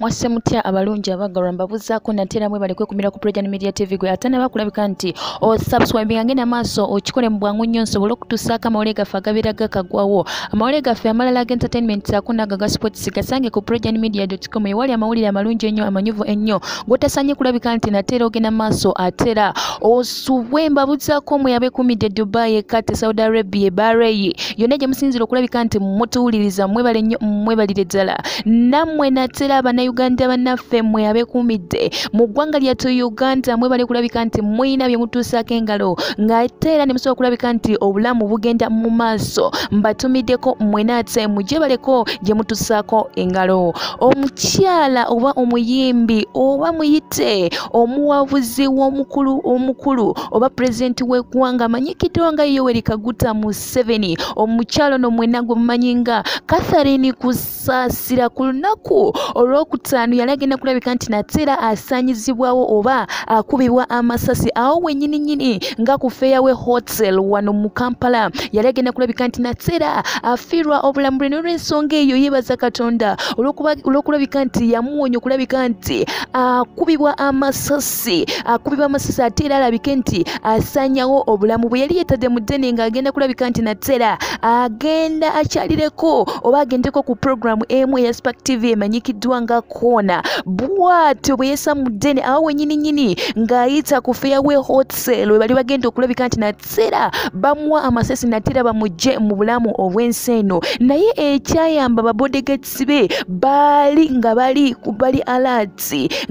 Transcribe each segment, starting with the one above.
mwasse mutya abalungi abagalwa mbabuzaako nateerabwe baleku ekumira ku projan media tv gwe ate naba kulabika nti osubscribing oh, ange namaaso okikole mu bwangu nnyo nsobole okutuusaako amawole gaffe agabeera gakagwawo amawole gaffe amalala ag entertainment ako naago ga sports gasange ku projan media com ewali amawulire amalungi ennyo amanyuvu ennyo gwotasanye kulabika nti nateera ogenda maaso ateera osubwe mbabuzaako mwe yaba ekumidde dubai ekate saudi arabia ebarei yonna gye musinzira okulabika nti mutuwuliriza mwebale nnyo mwebalire ddala nammwe nateera abanayo bannayuganda bannaffe mmwe abekumidde mu ggwanga lyattu uganda mwe bali kulabika nti mwina bye mutuusako engalo ng'ate era ne musobola okulabika nti obulamu bugenda mu maaso mbatumiddeko mmwenaate mujje baleko gye mutuusako engalo omukyala oba omuyimbi oba muyite omuwabuzi w'omukulu omukulu oba pulezidenti w'eggwanga amanyikiddwa nga yoweri kaguta mu seven omukyalo nomwenagwe mumanyi nga katharini kusaasira ku lunaku olw'oku kutaano yali agenda kulabika nti natera asaanyizibwawo oba akubibwa amasasi awo wenyininyini nga ku fairway hotel wano mu kampala yali agenda kulabika nti natera afiirwa obulamu bwe n'olwensonga eyo yeebaza katonda olw'okulabika nti yamuwonya okulabika nti akubibwa amasasi akubibwa amasasi ate era alabike nti asaanyawo obulamu bwe yali yeetadde mu ddene nga agenda kulabika nti natera agenda akyalireko oba agendeko ku puroguramu emu eya spak tv emanyikiddwa nga kona bwa tobweyesa mudene awo wenyininyini ngaayita ku fairway hotel webali bagenda okulabika nti natera bamuwa amasasi natera bamugje mu bulamu obwensi eno naye ekyayamba babodegets be baali nga bali bali alat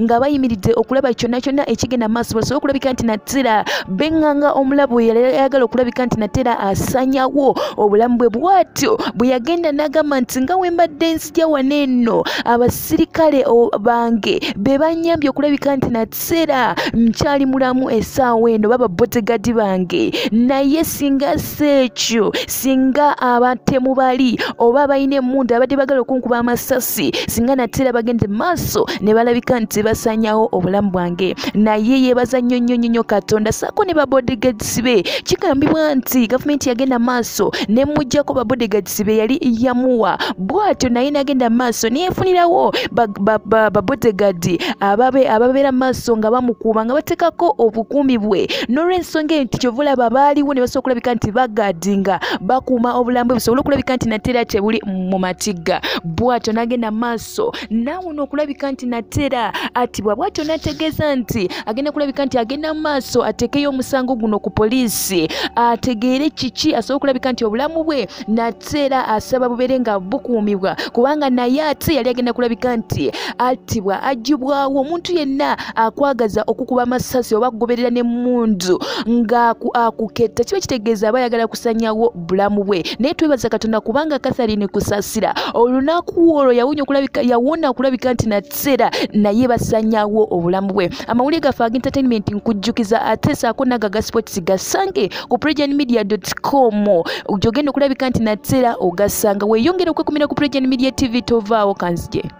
nga bayimiridde okulaba kyonna kyonna ekigenda maaso basobola okulabika nti natera benganga omulabu yali ayagala okulabika nti natera asanyawo obulamu bwe bwatyo bwe yagenda n'agamba nti nga we mbadde nzijja wane eno abasirika kale bange be banyambye okulabika nti nakiseera nkyali mulamu essaawa eno baba botegadi bange naye singa seekyo singa abatemubali oba balina emmundu abadde bagala okunkuba amasasi singa natera bagende maaso ne balabika nti basanyawo obulamu bwange naye yebaza nnyo nnyo nnyo katonda saako ne babodegads be kigambibwa nti gavumenti yagenda maaso nemugjako babodegads be yali yamuwa bwatyo naye nagenda maaso neyefunirawo ba babodegadi ababeera mu maaso nga bamukuuma nga bateekako obukuumi bwe n'olwensonga eyo nti kyovaolaba baaliwo ne basobola okulabika nti bagadi nga bakuuma obulamu bwe busobole okulabika nti natera kyebuli mu matiga bwatyo n'agenda mu maaso naawe n'okulabika nti natera atibwa bwatyo n'ategeeza nti agenda kulabika nti agenda mu maaso ateekeyo omusango guno ku poliisi ategeere kiki asobola okulabika nti obulamu bwe natera asaba bubeere nga bukuumibwa kubanga naye ate yali agenda kulabika nti ssasi attibwa ajjibwawo omuntu yenna akwagaza okukuba amasasi oba akugoberera nemmunzu nga akuketta kiba kitegeeza aba ayagala kusanyawo bulamu bwe naye twebaza katonda kubanga katharine kusasira olunaku olwo yawona okulabika nti nakiseera naye basanyawo obulamu bwe amawulire gaffe aga entertainment nkujjukiza ate saako naga gasports gasange ku pregen media com gyogenda okulabika nti nakiseera ogasanga weeyongera okwekumira ku pregen media tv tovaawo kanzije